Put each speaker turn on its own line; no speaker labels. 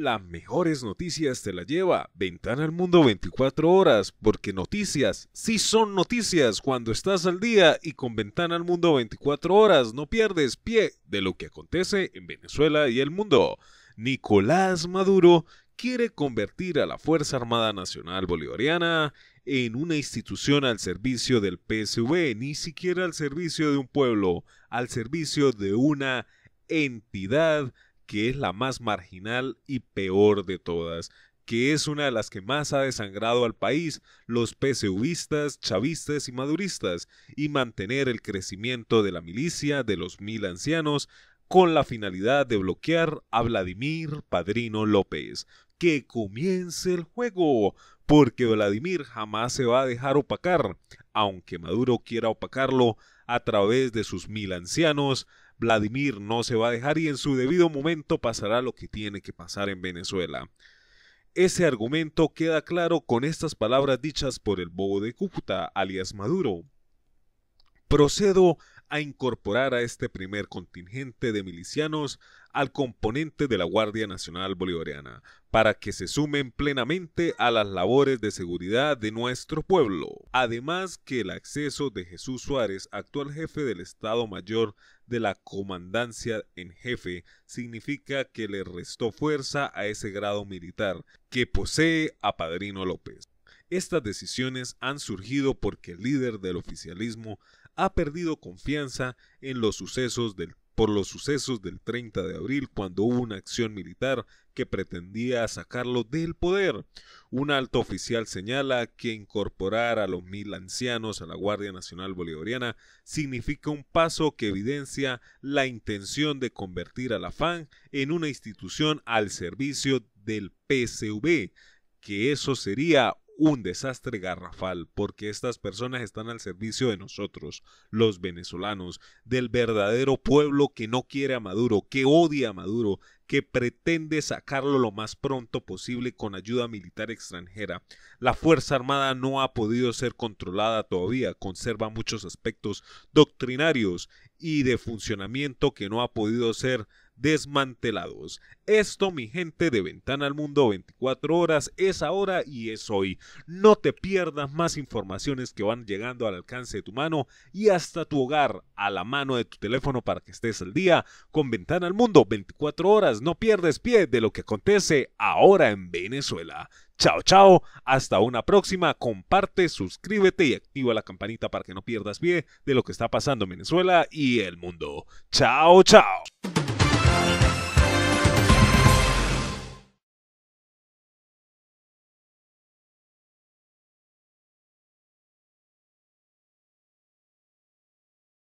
las mejores noticias te las lleva Ventana al Mundo 24 horas, porque noticias sí son noticias cuando estás al día y con Ventana al Mundo 24 horas no pierdes pie de lo que acontece en Venezuela y el mundo. Nicolás Maduro quiere convertir a la Fuerza Armada Nacional Bolivariana en una institución al servicio del PSV, ni siquiera al servicio de un pueblo, al servicio de una entidad que es la más marginal y peor de todas, que es una de las que más ha desangrado al país, los PSUistas, chavistas y maduristas, y mantener el crecimiento de la milicia de los mil ancianos con la finalidad de bloquear a Vladimir Padrino López. ¡Que comience el juego! porque Vladimir jamás se va a dejar opacar, aunque Maduro quiera opacarlo a través de sus mil ancianos, Vladimir no se va a dejar y en su debido momento pasará lo que tiene que pasar en Venezuela. Ese argumento queda claro con estas palabras dichas por el bobo de Cúcuta, alias Maduro. Procedo a incorporar a este primer contingente de milicianos al componente de la Guardia Nacional Bolivariana, para que se sumen plenamente a las labores de seguridad de nuestro pueblo. Además que el acceso de Jesús Suárez, actual jefe del Estado Mayor de la Comandancia en Jefe, significa que le restó fuerza a ese grado militar que posee a Padrino López. Estas decisiones han surgido porque el líder del oficialismo ha perdido confianza por los sucesos del 30 de abril cuando hubo una acción militar que pretendía sacarlo del poder. Un alto oficial señala que incorporar a los mil ancianos a la Guardia Nacional Bolivariana significa un paso que evidencia la intención de convertir a la FAN en una institución al servicio del PCV que eso sería un desastre garrafal porque estas personas están al servicio de nosotros, los venezolanos, del verdadero pueblo que no quiere a Maduro, que odia a Maduro, que pretende sacarlo lo más pronto posible con ayuda militar extranjera. La Fuerza Armada no ha podido ser controlada todavía, conserva muchos aspectos doctrinarios y de funcionamiento que no ha podido ser desmantelados. Esto, mi gente de Ventana al Mundo 24 horas, es ahora y es hoy. No te pierdas más informaciones que van llegando al alcance de tu mano y hasta tu hogar, a la mano de tu teléfono para que estés al día con Ventana al Mundo 24 horas. No pierdes pie de lo que acontece ahora en Venezuela. Chao, chao, hasta una próxima. Comparte, suscríbete y activa la campanita para que no pierdas pie de lo que está pasando en Venezuela y el mundo. Chao, chao.